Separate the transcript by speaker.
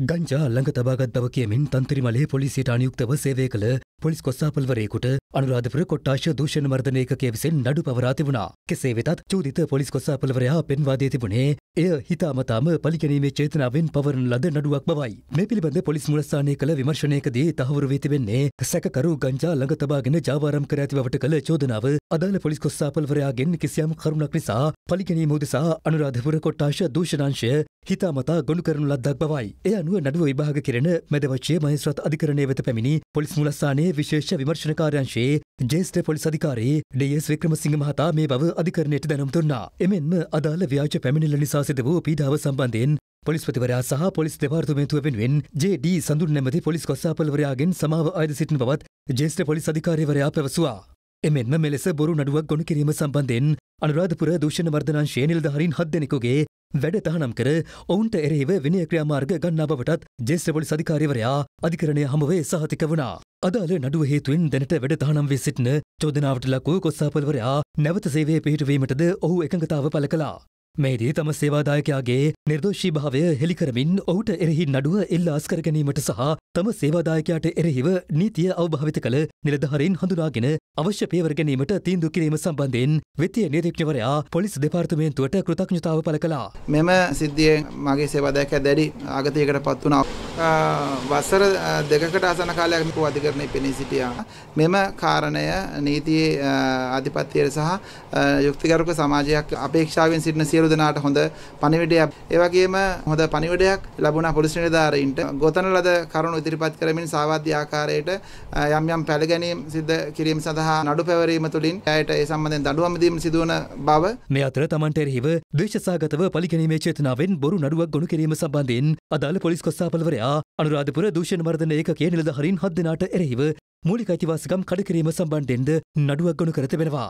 Speaker 1: ගංචා ළඟ තබාගත් බව කියමින් තන්ත්‍රිමලේ පොලිසියට අනියුක්තව සේවය කළ පොලිස් කොස්සාපල්වරයෙකුට අනුරාධපුර කොට්ටාශ දූෂණ මර්ධන ඒකකයේ විසින් නඩු පවරා තිබුණා. කෙසේ වෙතත් චූදිත පොලිස් කොස්සාපල්වරයා පෙන්වා දී තිබුණේ එය හිතාමතාම පලිගැනීමේ චේතනාවෙන් පවරන ලද නඩුවක් බවයි. මේ පිළිබඳ පොලිස් මුලස්ථානයේ කළ විමර්ශනයකදී තහවුරු වී තිබෙන්නේ සැකකරු ගංජා ළඟ තබාගෙන ජාවාරම් කර ඇති බවට කළ චෝදනාව අදාළ පොලිස් කොස්සාපල්වරයාගෙන් කිසියම් කරුණක් නිසා පලිගැනීම උදෙසා අනුරාධපුර කොට්ටාශ දූෂණංශය හිතාමතා ගොනු කරනු ලද්දක් බවයි. එය අනුව නඩුව විභාග කෙරෙන මැදවච්චය මහිස්ත්‍රත් අධිකරණය වෙත පැමිණි පොලිස් මුලස්ථානයේ විශේෂ විමර්ශනකාරයංශයේ ජේෂ්ඨ පොලිස් අධිකාරී ඩේ.එස්. වික්‍රමසිංහ මහතා මේ බව අධිකරණයට දැනුම් දුන්නා. එමෙන්ම අදාළ ව්‍යාජ පැමිණිල්ල නිසා සිදු වූ පීඩාව සම්බන්ධයෙන් පොලිස්පතිවරයා සහ පොලිස් දෙපාර්තමේන්තුව වෙනුවෙන් ජේ.ඩී. සඳුන් නැමැති පොලිස් කොස්සාපල්වරයාගෙන් සමාව අයද සිටින බවත් ජේෂ්ඨ පොලිස් අධිකාරීවරයා පැවසුවා. එමෙන්ම මෙලෙස බොරු නඩුවක් ගොුණු කිරීම සම්බන්ධෙන් අනුරාධපුර දූෂණ වර්ධනංශය නිල්ධහරින් හත් දෙනෙකුගේ වැඩ තහනම් කර ඔවුන්ට එරෙහිව විනයක්‍රියාමාර්ග ගන්නා බවටත් ජේස්ත්‍රපොලි සධිකාරිවරයා අධිකරණය හමුවේ සහතික වුණා. අදාළ නඩුව හේතුවෙන් දැනට වැඩ තහනම් වී සිටින චෝදනාවට ලක්වූ කොස්සාපල්වරයා නැවත සේවය පිහිටවීමටද ඔහු එකඟතාව පළ කළා. මේදී තම සේවාදායකයාගේ නිර්දෝෂී භාවය හෙළිකරමින් ඔහුට එරෙහි නඩුව එල්ලාස් කරගැනීමට සහ තම සේවාදායකයාට එරෙහිව නීතිය අවභාවිත කළ නිලධහරින් හඳුනාගෙන අවශ්‍ය පේවර ගැනීමට තීන්දු කිරීම සම්බන්ධයෙන් විතිය නිරීක්ෂණවරයා පොලිස් දෙපාර්තමේන්තුවට කෘතඥතාව පළ කළා.
Speaker 2: මෙම සිද්ධියෙන් මගේ සේවාදායකයා දැඩි ආගතයකට පත් වුණා. වසර දෙකකට අසන කාලයක් මේ අධිකරණය පෙනී සිටියා. මෙම කාරණය නීතියේ අධිපත්‍යයට සහ යුක්තිගරුක සමාජයක් අපේක්ෂාවෙන් සිටින සියලු දෙනාට හොඳ පණිවිඩයක්. ඒ වගේම හොඳ පණිවිඩයක් ලැබුණා පොලිස් නිලධාරීන්ට. ගොතන ලද කරුණු ඉදිරිපත් කරමින් සාවාද්‍ය ආකාරයට යම් යම් පැලගැනීම් සිද්ධ කිරීම සඳහා නඩු පැවරීම තුළින් ඇයට ඒ සම්බන්ධයෙන් දඬුවම් දීම සිදුවන බව.
Speaker 1: මේ අතර Tamanට එරෙහිව ද්වේෂසහගතව පරිගැනීමේ චේතනාවෙන් බොරු නඩුවක් ගොනු කිරීම සම්බන්ධයෙන් අදාළ පොලිස් කොස්තාපල්වරයා සඳහා අනුරාධපුර දූෂණ මර්ධන ඒකකයේ නිලධහරින් හත් දෙනාට එරෙහිව මූලික අයිතිවාසිකම් කඩකිරීම සම්බන්ධෙන්ද නඩුවක් ගොනු කර තිබෙනවා.